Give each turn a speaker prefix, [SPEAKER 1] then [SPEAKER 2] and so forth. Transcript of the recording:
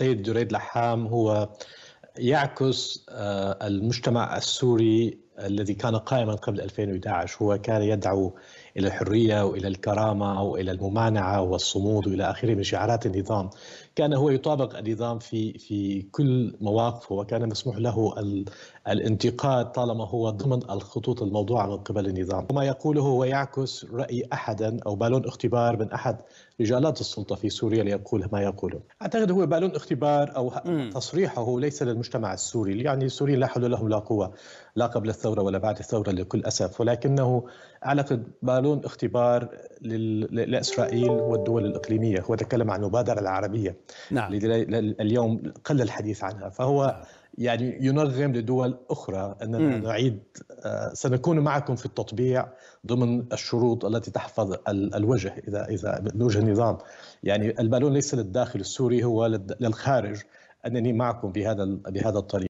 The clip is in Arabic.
[SPEAKER 1] السيد جريد لحام هو يعكس آه، المجتمع السوري الذي كان قائما قبل 2011 هو كان يدعو الى الحريه والى الكرامه والى الممانعه والصمود والى اخره من شعارات النظام كان هو يطابق النظام في في كل مواقفه وكان مسموح له الانتقاد طالما هو ضمن الخطوط الموضوعه من قبل النظام وما يقوله هو يعكس راي احدا او بالون اختبار من احد رجالات السلطه في سوريا ليقول ما يقوله اعتقد هو بالون اختبار او تصريحه ليس للمجتمع السوري يعني السوريين لا حول لهم لا قوه لا قبل الثوره ولا بعد الثوره لكل اسف ولكنه اعلق بالون اختبار لاسرائيل والدول الاقليميه هو تكلم عن المبادره العربيه نعم. اليوم قل الحديث عنها فهو نعم. يعني ينغم لدول اخرى اننا م. نعيد آه، سنكون معكم في التطبيع ضمن الشروط التي تحفظ الوجه اذا اذا وجه النظام يعني البالون ليس للداخل السوري هو للخارج انني معكم بهذا بهذا الطريق